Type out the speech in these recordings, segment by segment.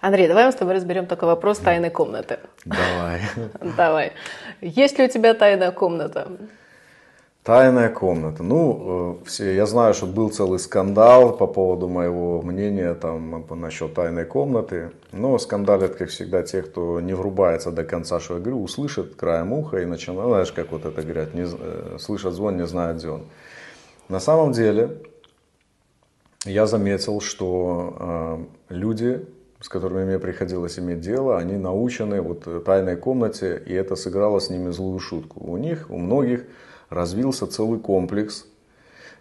Андрей, давай мы с тобой разберем только вопрос тайной комнаты. Давай. Давай. Есть ли у тебя тайная комната? Тайная комната. Ну, э, все, я знаю, что был целый скандал по поводу моего мнения там насчет тайной комнаты. Но скандалят, как всегда, те, кто не врубается до конца, что я говорю, услышит краем уха и начинает, знаешь, как вот это говорят, не, э, слышат звон, не знает, где он. На самом деле, я заметил, что э, люди с которыми мне приходилось иметь дело, они научены вот э, тайной комнате, и это сыграло с ними злую шутку. У них, у многих развился целый комплекс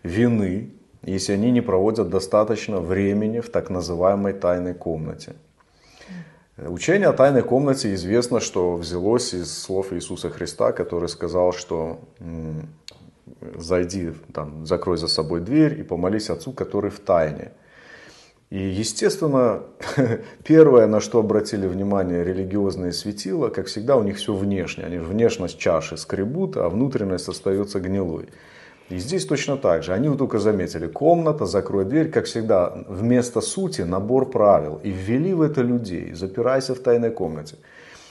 вины, если они не проводят достаточно времени в так называемой тайной комнате. Э, учение о тайной комнате известно, что взялось из слов Иисуса Христа, который сказал, что зайди, там, закрой за собой дверь и помолись Отцу, который в тайне – и, естественно, первое, на что обратили внимание религиозные светила, как всегда, у них все внешне. Они внешность чаши скребут, а внутренность остается гнилой. И здесь точно так же. Они вот только заметили, комната, закрой дверь, как всегда, вместо сути набор правил. И ввели в это людей, запирайся в тайной комнате.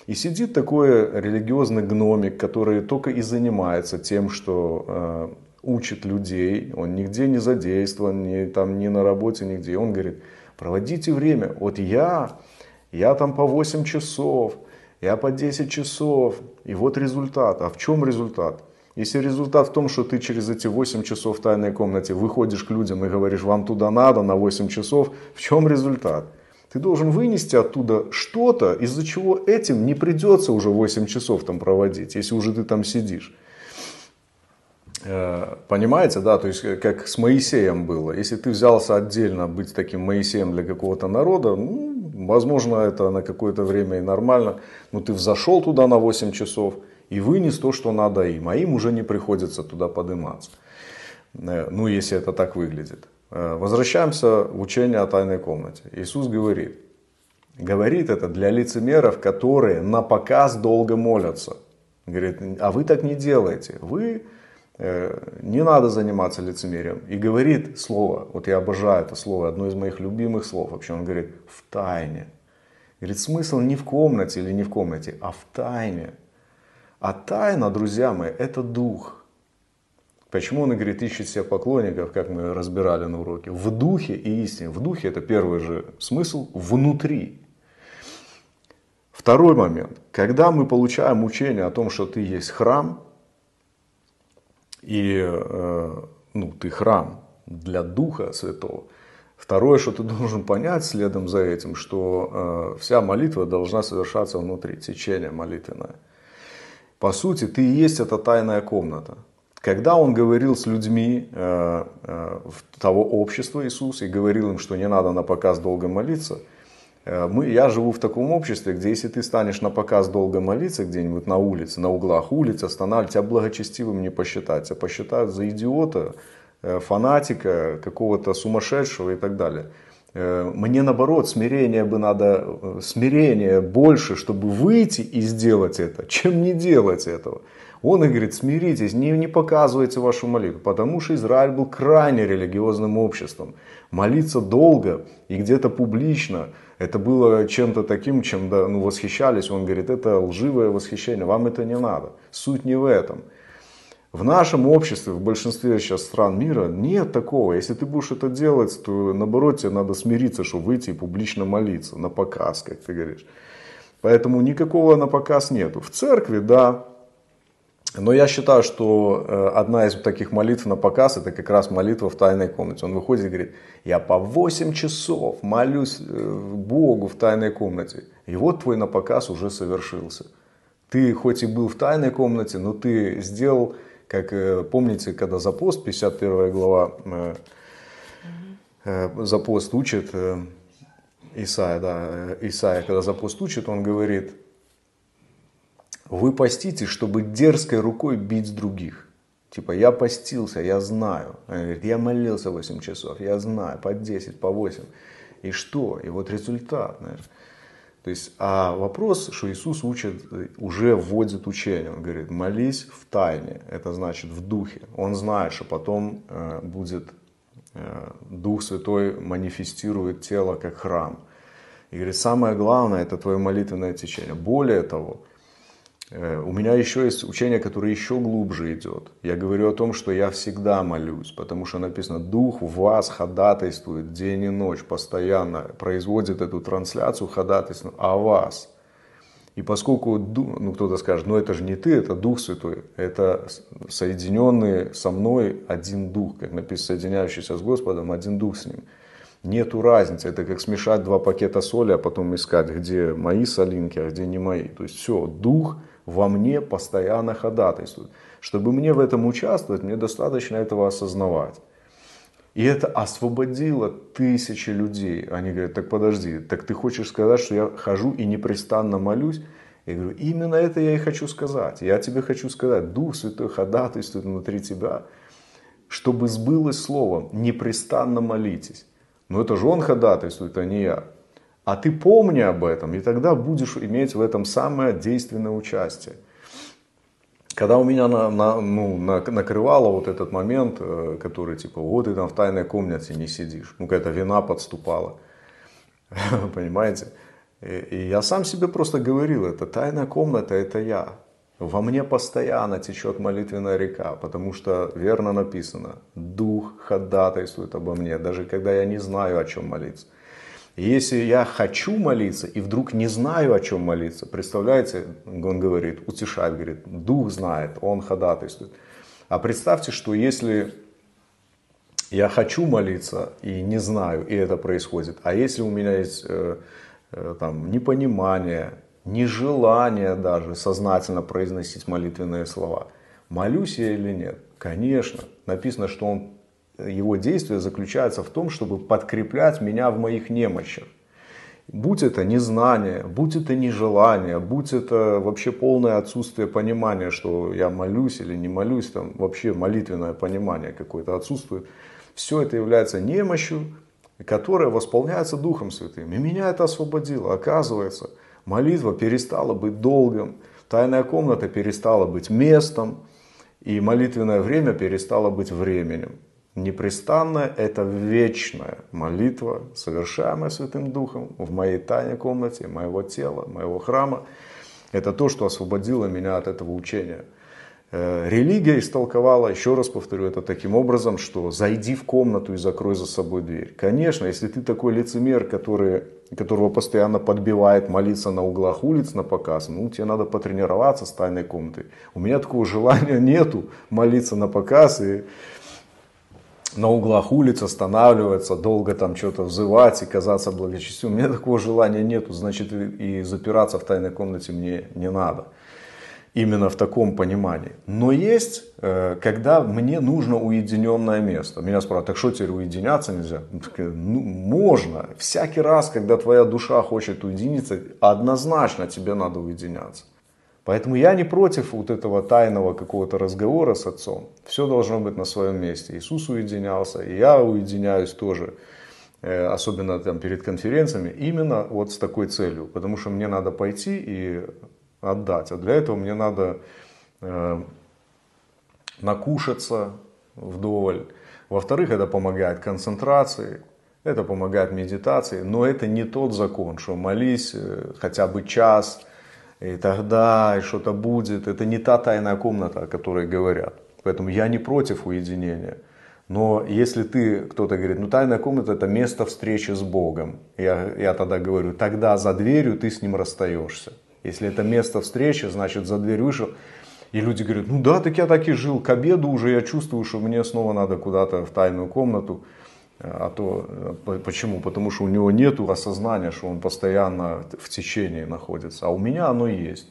И сидит такой религиозный гномик, который только и занимается тем, что э, учит людей, он нигде не задействован, ни, там, ни на работе, нигде. Он говорит, проводите время. Вот я, я там по 8 часов, я по 10 часов, и вот результат. А в чем результат? Если результат в том, что ты через эти 8 часов в тайной комнате выходишь к людям и говоришь, вам туда надо на 8 часов, в чем результат? Ты должен вынести оттуда что-то, из-за чего этим не придется уже 8 часов там проводить, если уже ты там сидишь. Э, понимаете, да, то есть э, как с Моисеем было. Если ты взялся отдельно быть таким Моисеем для какого-то народа, ну, возможно, это на какое-то время и нормально, но ты взошел туда на 8 часов и вынес то, что надо им, а им уже не приходится туда подниматься. Э, ну, если это так выглядит. Возвращаемся в учение о тайной комнате. Иисус говорит, говорит это для лицемеров, которые на показ долго молятся. Говорит, а вы так не делаете. Вы Э, не надо заниматься лицемерием. И говорит слово, вот я обожаю это слово, одно из моих любимых слов вообще, он говорит в тайне. Говорит, смысл не в комнате или не в комнате, а в тайне. А тайна, друзья мои, это дух. Почему он, говорит, ищет себе поклонников, как мы разбирали на уроке? В духе и истине. В духе это первый же смысл внутри. Второй момент. Когда мы получаем учение о том, что ты есть храм, и э, ну, ты храм для Духа Святого. Второе, что ты должен понять следом за этим, что э, вся молитва должна совершаться внутри, течение молитвенное. По сути, ты и есть эта тайная комната. Когда он говорил с людьми э, того общества Иисус и говорил им, что не надо на показ долго молиться – Э, мы, я живу в таком обществе, где если ты станешь на показ долго молиться где-нибудь на улице, на углах улиц, останавливать, тебя благочестивым не посчитать, тебя посчитают за идиота, э, фанатика, какого-то сумасшедшего и так далее. Э, мне наоборот, смирение бы надо, смирение больше, чтобы выйти и сделать это, чем не делать этого. Он и говорит, смиритесь, не, не показывайте вашу молитву, потому что Израиль был крайне религиозным обществом. Молиться долго и где-то публично, это было чем-то таким, чем да, ну, восхищались. Он говорит, это лживое восхищение, вам это не надо. Суть не в этом. В нашем обществе, в большинстве сейчас стран мира нет такого. Если ты будешь это делать, то наоборот тебе надо смириться, что выйти и публично молиться на показ, как ты говоришь. Поэтому никакого на показ нету. В церкви, да, но я считаю, что э, одна из таких молитв на показ, это как раз молитва в тайной комнате. Он выходит и говорит, я по 8 часов молюсь э, Богу в тайной комнате. И вот твой на показ уже совершился. Ты хоть и был в тайной комнате, но ты сделал, как э, помните, когда запост, пост, 51 глава, запост учит Исаия, да, Исаия, когда запост учит, он говорит, вы поститесь, чтобы дерзкой рукой бить других. Типа, я постился, я знаю. Она говорит, я молился 8 часов, я знаю, по 10, по 8. И что? И вот результат, знаешь. То есть, а вопрос, что Иисус учит, уже вводит учение. Он говорит, молись в тайне, это значит в духе. Он знает, что потом э, будет э, Дух Святой манифестирует тело как храм. И говорит, самое главное, это твое молитвенное течение. Более того, Э, у меня еще есть учение, которое еще глубже идет. Я говорю о том, что я всегда молюсь, потому что написано, Дух в вас ходатайствует день и ночь, постоянно производит эту трансляцию ходатайству о вас. И поскольку, ну кто-то скажет, ну это же не ты, это Дух Святой, это соединенный со мной один Дух, как написано, соединяющийся с Господом, один Дух с Ним. Нету разницы, это как смешать два пакета соли, а потом искать, где мои солинки, а где не мои. То есть все, Дух – во мне постоянно ходатайствует. Чтобы мне в этом участвовать, мне достаточно этого осознавать. И это освободило тысячи людей. Они говорят, так подожди, так ты хочешь сказать, что я хожу и непрестанно молюсь? Я говорю, именно это я и хочу сказать. Я тебе хочу сказать, Дух Святой ходатайствует внутри тебя, чтобы сбылось слово, непрестанно молитесь. Но это же он ходатайствует, а не я. А ты помни об этом, и тогда будешь иметь в этом самое действенное участие. Когда у меня на, на, ну, на, накрывало вот этот момент, э, который типа, вот ты там в тайной комнате не сидишь, ну какая-то вина подступала, понимаете? И, я сам себе просто говорил, это тайная комната, это я. Во мне постоянно течет молитвенная река, потому что верно написано, Дух ходатайствует обо мне, даже когда я не знаю, о чем молиться. Если я хочу молиться и вдруг не знаю, о чем молиться, представляете, он говорит, утешает, говорит, Дух знает, Он ходатайствует. А представьте, что если я хочу молиться и не знаю, и это происходит, а если у меня есть э, э, там, непонимание, нежелание даже сознательно произносить молитвенные слова, молюсь я или нет? Конечно, написано, что Он его действия заключается в том, чтобы подкреплять меня в моих немощах. Будь это незнание, будь это нежелание, будь это вообще полное отсутствие понимания, что я молюсь или не молюсь, там вообще молитвенное понимание какое-то отсутствует. Все это является немощью, которая восполняется Духом Святым. И меня это освободило. Оказывается, молитва перестала быть долгом, тайная комната перестала быть местом, и молитвенное время перестало быть временем непрестанная, это вечная молитва, совершаемая Святым Духом в моей тайной комнате, моего тела, моего храма. Это то, что освободило меня от этого учения. Э, религия истолковала, еще раз повторю, это таким образом, что зайди в комнату и закрой за собой дверь. Конечно, если ты такой лицемер, который, которого постоянно подбивает молиться на углах улиц на показ, ну тебе надо потренироваться с тайной комнатой. У меня такого желания нету молиться на показ и на углах улиц останавливаться, долго там что-то взывать и казаться благочестивым. У меня такого желания нету, значит и запираться в тайной комнате мне не надо. Именно в таком понимании. Но есть, э, когда мне нужно уединенное место. Меня спрашивают, так что теперь уединяться нельзя? Ну, можно. Всякий раз, когда твоя душа хочет уединиться, однозначно тебе надо уединяться. Поэтому я не против вот этого тайного какого-то разговора с отцом. Все должно быть на своем месте. Иисус уединялся, и я уединяюсь тоже, э, особенно там перед конференциями, именно вот с такой целью. Потому что мне надо пойти и отдать. А для этого мне надо э, накушаться вдоволь. Во-вторых, это помогает концентрации, это помогает медитации. Но это не тот закон, что молись э, хотя бы час – и тогда, что-то будет. Это не та тайная комната, о которой говорят. Поэтому я не против уединения. Но если ты, кто-то говорит, ну тайная комната это место встречи с Богом. Я, я тогда говорю, тогда за дверью ты с ним расстаешься. Если это место встречи, значит за дверь вышел. И люди говорят, ну да, так я так и жил. К обеду уже я чувствую, что мне снова надо куда-то в тайную комнату. А то э, почему? Потому что у него нет осознания, что он постоянно в течении находится. А у меня оно есть.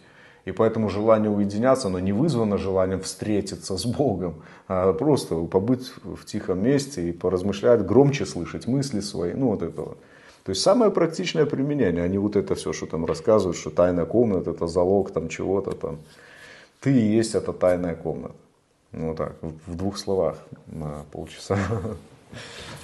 И поэтому желание уединяться, оно не вызвано желанием встретиться с Богом, а просто побыть в тихом месте и поразмышлять, громче слышать мысли свои, ну вот этого. То есть самое практичное применение, а не вот это все, что там рассказывают, что тайная комната это залог там чего-то там. Ты и есть эта тайная комната. Ну вот так, в двух словах на полчаса.